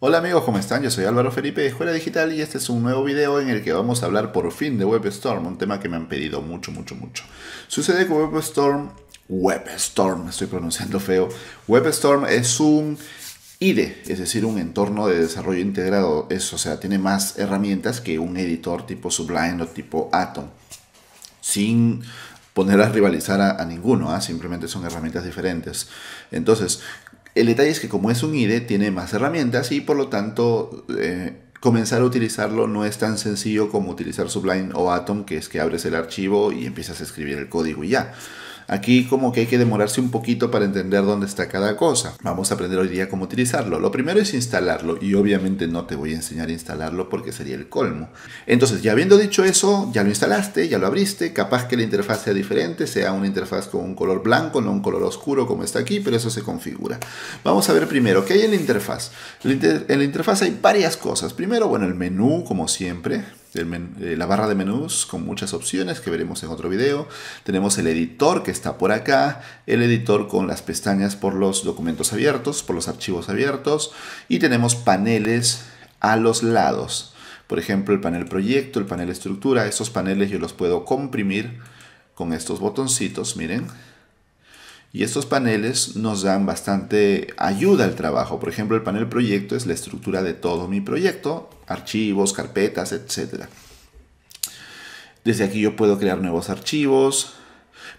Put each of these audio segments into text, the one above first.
Hola amigos, ¿cómo están? Yo soy Álvaro Felipe de Escuela Digital y este es un nuevo video en el que vamos a hablar por fin de WebStorm, un tema que me han pedido mucho, mucho, mucho. Sucede que WebStorm, WebStorm, estoy pronunciando feo, WebStorm es un IDE, es decir, un entorno de desarrollo integrado, Eso, o sea, tiene más herramientas que un editor tipo Sublime o tipo Atom. Sin poner a rivalizar a, ninguno, ¿ah? simplemente son herramientas diferentes. Entonces, el detalle es que como es un IDE, tiene más herramientas y por lo tanto eh, comenzar a utilizarlo no es tan sencillo como utilizar Sublime o Atom, que es que abres el archivo y empiezas a escribir el código y ya. Aquí como que hay que demorarse un poquito para entender dónde está cada cosa. Vamos a aprender hoy día cómo utilizarlo. Lo primero es instalarlo y obviamente no te voy a enseñar a instalarlo porque sería el colmo. Entonces, ya habiendo dicho eso, ya lo instalaste, ya lo abriste, capaz que la interfaz sea diferente, sea una interfaz con un color blanco, no un color oscuro como está aquí, pero eso se configura. Vamos a ver primero qué hay en la interfaz. En la interfaz hay varias cosas. Primero, bueno, el menú como siempre, eh, la barra de menús con muchas opciones que veremos en otro video. Tenemos el editor que está por acá, el editor con las pestañas por los documentos abiertos, por los archivos abiertos y tenemos paneles a los lados. Por ejemplo, el panel proyecto, el panel estructura, estos paneles yo los puedo comprimir con estos botoncitos, miren, y estos paneles nos dan bastante ayuda al trabajo. Por ejemplo, el panel proyecto es la estructura de todo mi proyecto, archivos, carpetas, etc. Desde aquí yo puedo crear nuevos archivos,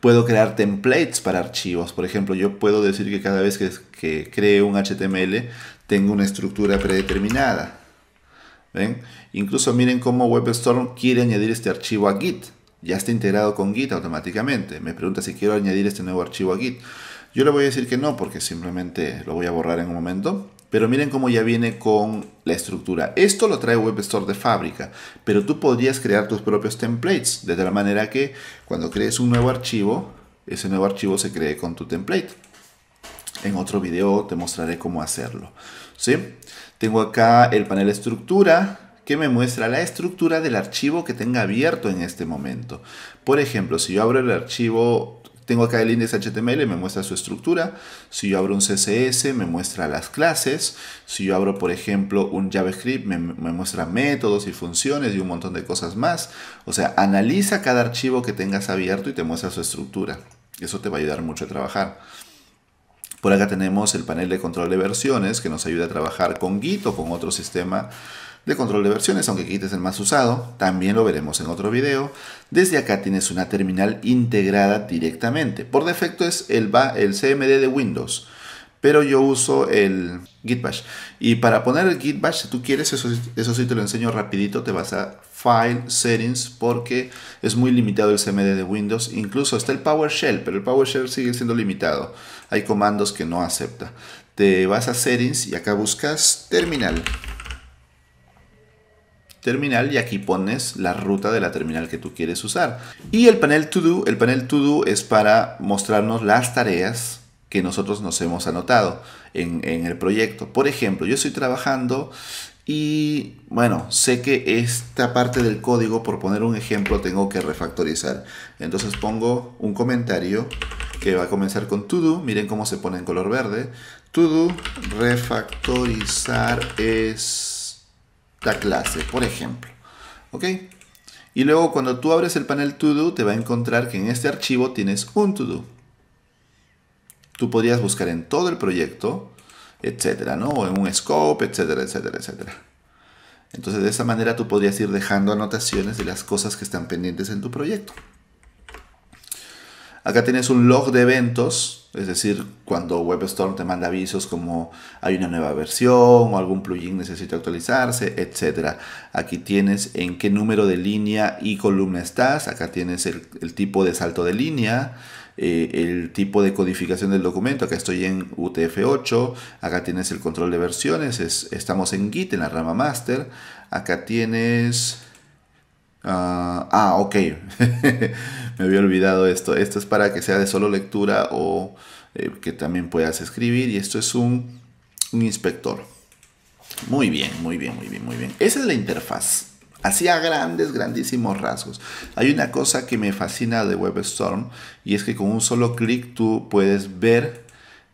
puedo crear templates para archivos. Por ejemplo, yo puedo decir que cada vez que, que cree un HTML tengo una estructura predeterminada. Incluso miren cómo WebStorm quiere añadir este archivo a Git ya está integrado con Git automáticamente. Me pregunta si quiero añadir este nuevo archivo a Git. Yo le voy a decir que no, porque simplemente lo voy a borrar en un momento. Pero miren cómo ya viene con la estructura. Esto lo trae web store de fábrica, pero tú podrías crear tus propios templates, de tal manera que cuando crees un nuevo archivo, ese nuevo archivo se cree con tu template. En otro video te mostraré cómo hacerlo. ¿sí? Tengo acá el panel estructura, que me muestra la estructura del archivo que tenga abierto en este momento. Por ejemplo, si yo abro el archivo tengo acá el índice HTML, me muestra su estructura. Si yo abro un CSS, me muestra las clases. Si yo abro, por ejemplo, un JavaScript, me, me, muestra métodos y funciones y un montón de cosas más. O sea, analiza cada archivo que tengas abierto y te muestra su estructura. Eso te va a ayudar mucho a trabajar. Por acá tenemos el panel de control de versiones que nos ayuda a trabajar con Git o con otro sistema de control de versiones, aunque quites este es el más usado, también lo veremos en otro video. Desde acá tienes una terminal integrada directamente. Por defecto es el, el CMD de Windows, pero yo uso el Gitbash. Y para poner el Gitbash, si tú quieres, eso, eso sí te lo enseño rapidito, te vas a File, Settings, porque es muy limitado el CMD de Windows. Incluso está el PowerShell, pero el PowerShell sigue siendo limitado. Hay comandos que no acepta. Te vas a Settings y acá buscas Terminal terminal y aquí pones la ruta de la terminal que tú quieres usar. Y el panel to do, el panel to do es para mostrarnos las tareas que nosotros nos hemos anotado en, el proyecto. Por ejemplo, yo estoy trabajando y bueno, sé que esta parte del código, por poner un ejemplo, tengo que refactorizar. Entonces pongo un comentario que va a comenzar con to do. Miren cómo se pone en color verde. To do refactorizar es clase, por ejemplo. ¿Ok? Y luego cuando tú abres el panel todo te va a encontrar que en este archivo tienes un todo Tú podrías buscar en todo el proyecto, etcétera, ¿no? O en un scope, etcétera, etcétera, etcétera. Entonces de esa manera tú podrías ir dejando anotaciones de las cosas que están pendientes en tu proyecto. Acá tienes un log de eventos es decir, cuando WebStorm te manda avisos como hay una nueva versión o algún plugin necesita actualizarse, etc. Aquí tienes en qué número de línea y columna estás. Acá tienes el, tipo de salto de línea. Eh, el tipo de codificación del documento. Acá estoy en UTF-8. Acá tienes el control de versiones. estamos en Git, en la rama master. Acá tienes Ah, ah, ok. Me había olvidado esto. Esto es para que sea de solo lectura o eh, que también puedas escribir. Y esto es un, un inspector. Muy bien, muy bien, muy bien, muy bien. Esa es la interfaz. Hacía grandes, grandísimos rasgos. Hay una cosa que me fascina de WebStorm y es que con un solo clic tú puedes ver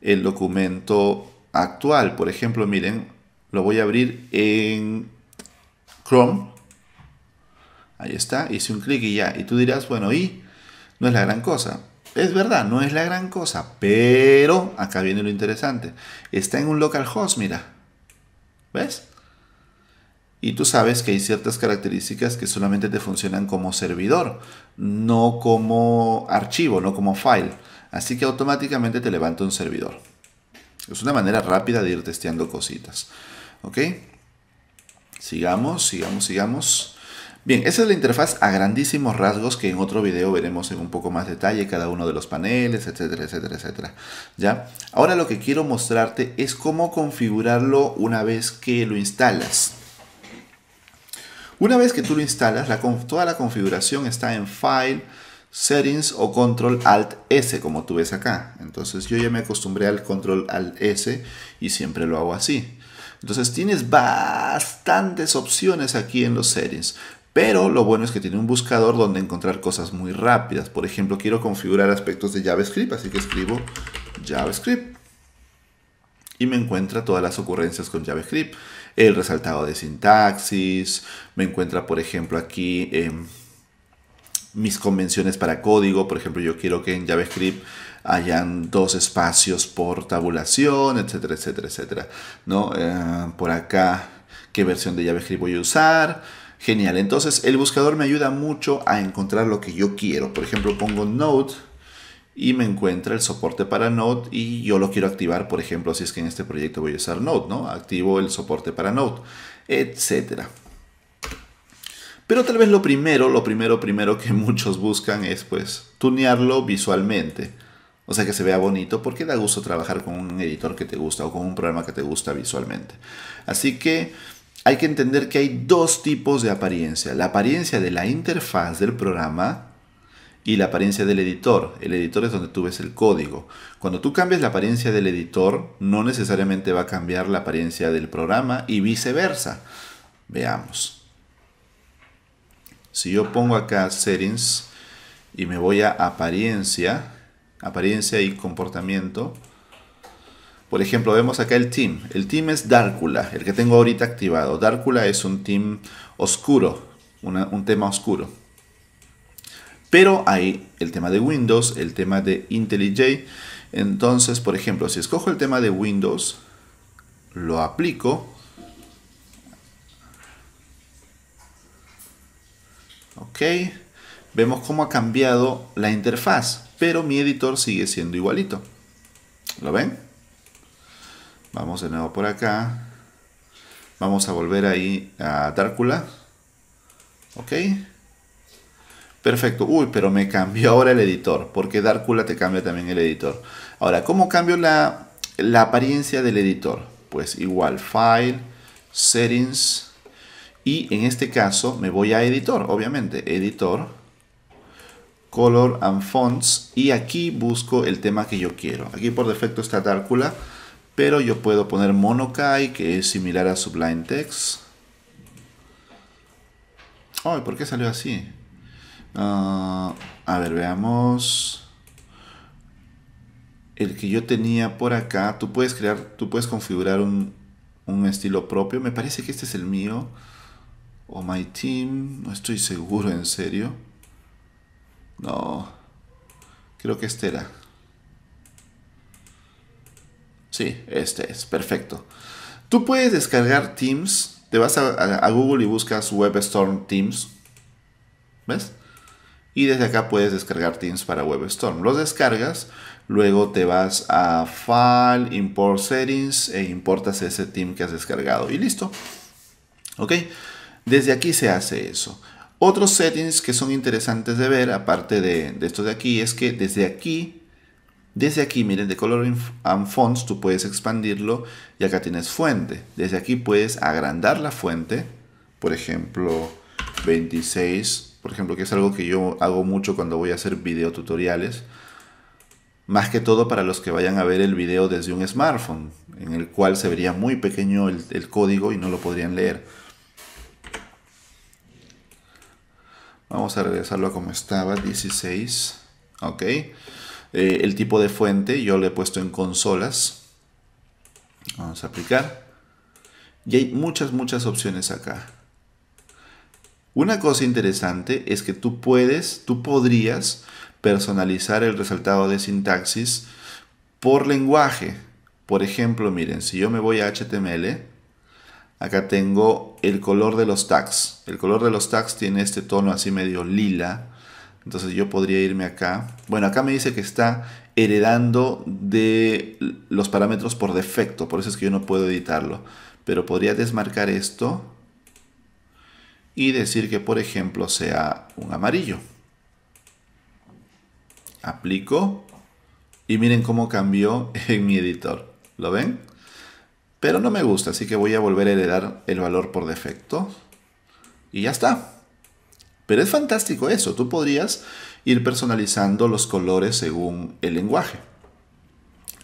el documento actual. Por ejemplo, miren, lo voy a abrir en Chrome Ahí está, hice un clic y ya. Y tú dirás, bueno, y no es la gran cosa. Es verdad, no es la gran cosa, pero acá viene lo interesante. Está en un localhost, mira. ¿Ves? Y tú sabes que hay ciertas características que solamente te funcionan como servidor, no como archivo, no como file. Así que automáticamente te levanta un servidor. Es una manera rápida de ir testeando cositas. ¿Ok? Sigamos, sigamos, sigamos. Bien, esa es la interfaz a grandísimos rasgos que en otro video veremos en un poco más detalle cada uno de los paneles, etcétera, etcétera, etcétera. ¿Ya? Ahora lo que quiero mostrarte es cómo configurarlo una vez que lo instalas. Una vez que tú lo instalas, toda la configuración está en File, Settings o Control Alt S, como tú ves acá. Entonces yo ya me acostumbré al Control Alt S y siempre lo hago así. Entonces tienes bastantes opciones aquí en los settings. Pero lo bueno es que tiene un buscador donde encontrar cosas muy rápidas. Por ejemplo, quiero configurar aspectos de JavaScript, así que escribo JavaScript. Y me encuentra todas las ocurrencias con JavaScript. El resaltado de sintaxis, me encuentra, por ejemplo, aquí em, mis convenciones para código. Por ejemplo, yo quiero que en JavaScript hayan dos espacios por tabulación, etcétera, etcétera, etcétera. ¿No? Eh, por acá, qué versión de JavaScript voy a usar Genial, entonces el buscador me ayuda mucho a encontrar lo que yo quiero. Por ejemplo, pongo Node y me encuentra el soporte para Node y yo lo quiero activar, por ejemplo, si es que en este proyecto voy a usar Node, ¿no? Activo el soporte para Node, etc. Pero tal vez lo primero, lo primero, primero que muchos buscan es pues tunearlo visualmente. O sea que se vea bonito porque da gusto trabajar con un editor que te gusta o con un programa que te gusta visualmente. Así que hay que entender que hay dos tipos de apariencia. La apariencia de la interfaz del programa y la apariencia del editor. El editor es donde tú ves el código. Cuando tú cambias la apariencia del editor, no necesariamente va a cambiar la apariencia del programa y viceversa. Veamos. Si yo pongo acá settings y me voy a apariencia, apariencia y comportamiento, por ejemplo, vemos acá el team. El team es Darkula, el que tengo ahorita activado. Darkula es un team oscuro, un tema oscuro. Pero hay el tema de Windows, el tema de IntelliJ. Entonces, por ejemplo, si escojo el tema de Windows, lo aplico. Ok, vemos cómo ha cambiado la interfaz, pero mi editor sigue siendo igualito. ¿Lo ven? Vamos de nuevo por acá. Vamos a volver ahí a Darkula Ok. Perfecto. Uy, pero me cambió ahora el editor. Porque Darkula te cambia también el editor. Ahora, ¿cómo cambio la, apariencia del editor? Pues igual, File, Settings. Y en este caso me voy a Editor, obviamente. Editor. Color and Fonts. Y aquí busco el tema que yo quiero. Aquí por defecto está Darkula pero yo puedo poner Monokai, que es similar a Sublime Text. Oh, ¿por qué salió así? Ah, a ver, veamos. El que yo tenía por acá, tú puedes crear, tú puedes configurar un, estilo propio. Me parece que este es el mío. O oh, My Team, no estoy seguro, en serio. No, creo que este era. Sí, este es, perfecto. Tú puedes descargar Teams, te vas a, Google y buscas WebStorm Teams. ¿Ves? Y desde acá puedes descargar Teams para WebStorm. Los descargas, luego te vas a File, Import Settings e importas ese Team que has descargado. Y listo. ¿Ok? Desde aquí se hace eso. Otros settings que son interesantes de ver, aparte de, de de aquí, es que desde aquí desde aquí, miren, de color and Fonts, tú puedes expandirlo y acá tienes fuente. Desde aquí puedes agrandar la fuente, por ejemplo, 26, por ejemplo, que es algo que yo hago mucho cuando voy a hacer video tutoriales. Más que todo para los que vayan a ver el video desde un smartphone, en el cual se vería muy pequeño el, el código y no lo podrían leer. Vamos a regresarlo a como estaba, 16. Ok. Eh, el tipo de fuente yo le he puesto en consolas. Vamos a aplicar. Y hay muchas, muchas opciones acá. Una cosa interesante es que tú puedes, tú podrías personalizar el resultado de sintaxis por lenguaje. Por ejemplo, miren, si yo me voy a HTML, acá tengo el color de los tags. El color de los tags tiene este tono así medio lila, entonces yo podría irme acá. Bueno, acá me dice que está heredando de los parámetros por defecto. Por eso es que yo no puedo editarlo. Pero podría desmarcar esto y decir que, por ejemplo, sea un amarillo. Aplico. Y miren cómo cambió en mi editor. ¿Lo ven? Pero no me gusta, así que voy a volver a heredar el valor por defecto. Y ya está. Pero es fantástico eso, tú podrías ir personalizando los colores según el lenguaje.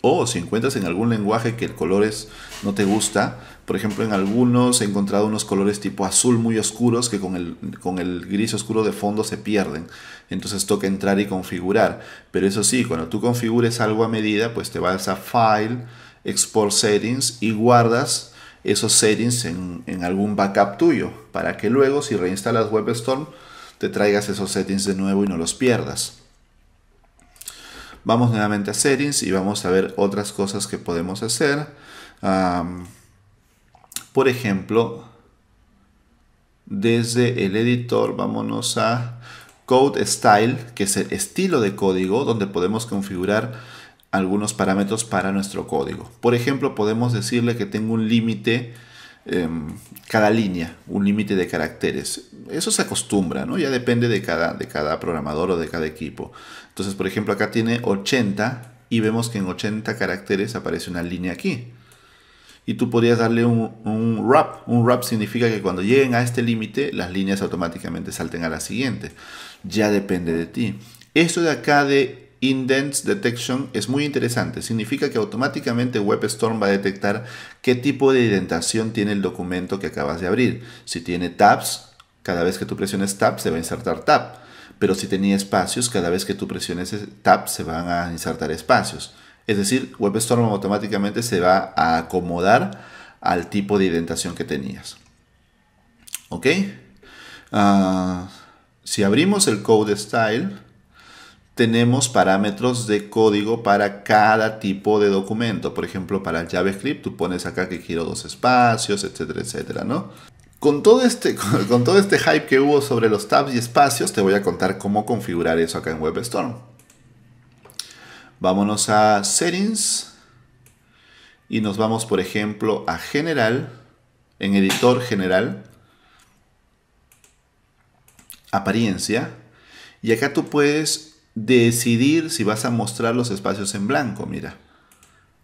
O si encuentras en algún lenguaje que el colores no te gusta, por ejemplo en algunos he encontrado unos colores tipo azul muy oscuros que con el, gris oscuro de fondo se pierden. Entonces toca entrar y configurar. Pero eso sí, cuando tú configures algo a medida, pues te vas a File, Export Settings y guardas esos settings en, en algún backup tuyo para que luego si reinstalas WebStorm te traigas esos settings de nuevo y no los pierdas. Vamos nuevamente a settings y vamos a ver otras cosas que podemos hacer. por ejemplo, desde el editor vámonos a Code Style, que es el estilo de código donde podemos configurar algunos parámetros para nuestro código. Por ejemplo, podemos decirle que tengo un límite Em, cada línea, un límite de caracteres. Eso se acostumbra, ¿no? Ya depende de cada, de cada programador o de cada equipo. Entonces, por ejemplo, acá tiene 80 y vemos que en 80 caracteres aparece una línea aquí. Y tú podrías darle un wrap. Un wrap significa que cuando lleguen a este límite, las líneas automáticamente salten a la siguiente. Ya depende de ti. Esto de acá de Indents Detection es muy interesante. Significa que automáticamente WebStorm va a detectar qué tipo de indentación tiene el documento que acabas de abrir. Si tiene tabs, cada vez que tú presiones tab se va a insertar tab. Pero si tenía espacios, cada vez que tú presiones tab se van a insertar espacios. Es decir, WebStorm automáticamente se va a acomodar al tipo de indentación que tenías. ¿Ok? Ah, si abrimos el code style tenemos parámetros de código para cada tipo de documento. Por ejemplo, para JavaScript, tú pones acá que quiero dos espacios, etcétera, etcétera, ¿no? Con todo, este, con todo este hype que hubo sobre los tabs y espacios, te voy a contar cómo configurar eso acá en WebStorm. Vámonos a Settings y nos vamos, por ejemplo, a General, en Editor General, Apariencia, y acá tú puedes decidir si vas a mostrar los espacios en blanco. Mira,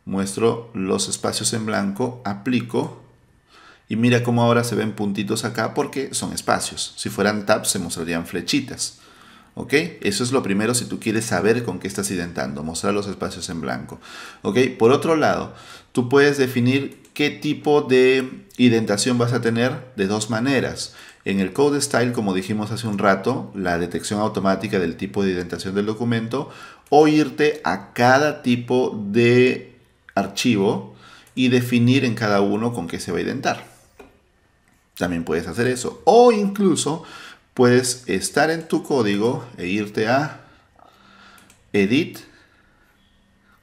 muestro los espacios en blanco, aplico y mira cómo ahora se ven puntitos acá porque son espacios. Si fueran tabs se mostrarían flechitas. Eso es lo primero si tú quieres saber con qué estás identando, mostrar los espacios en blanco. ¿Ok? Por otro lado, tú puedes definir qué tipo de identación vas a tener de dos maneras. En el code style, como dijimos hace un rato, la detección automática del tipo de identación del documento, o irte a cada tipo de archivo y definir en cada uno con qué se va a identar. También puedes hacer eso. O incluso puedes estar en tu código e irte a Edit,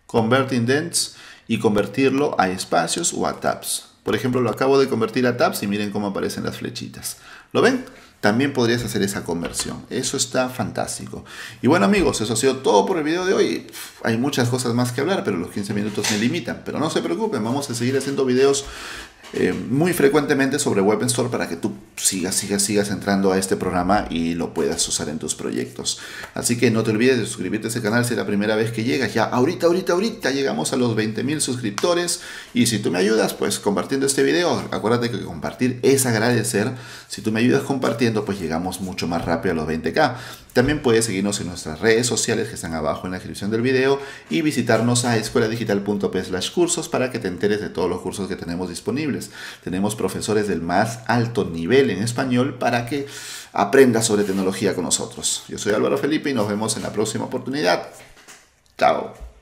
Convert Indents y convertirlo a espacios o a tabs. Por ejemplo, lo acabo de convertir a tabs y miren cómo aparecen las flechitas. ¿Lo ven? También podrías hacer esa conversión. Eso está fantástico. Y bueno amigos, eso ha sido todo por el video de hoy. Hay muchas cosas más que hablar, pero los 15 minutos me limitan. Pero no se preocupen, vamos a seguir haciendo videos eh, muy frecuentemente sobre Web Store para que tú sigas, sigas, sigas entrando a este programa y lo puedas usar en tus proyectos. Así que no te olvides de suscribirte a este canal si es la primera vez que llegas. Ya ahorita, ahorita, ahorita llegamos a los 20.000 suscriptores y si tú me ayudas, pues compartiendo este video, acuérdate que compartir es agradecer. Si tú me ayudas compartiendo, pues llegamos mucho más rápido a los 20k. También puedes seguirnos en nuestras redes sociales que están abajo en la descripción del video y visitarnos a escueladigital.p cursos para que te enteres de todos los cursos que tenemos disponibles. Tenemos profesores del más alto nivel en español para que aprendas sobre tecnología con nosotros. Yo soy Álvaro Felipe y nos vemos en la próxima oportunidad. Chao.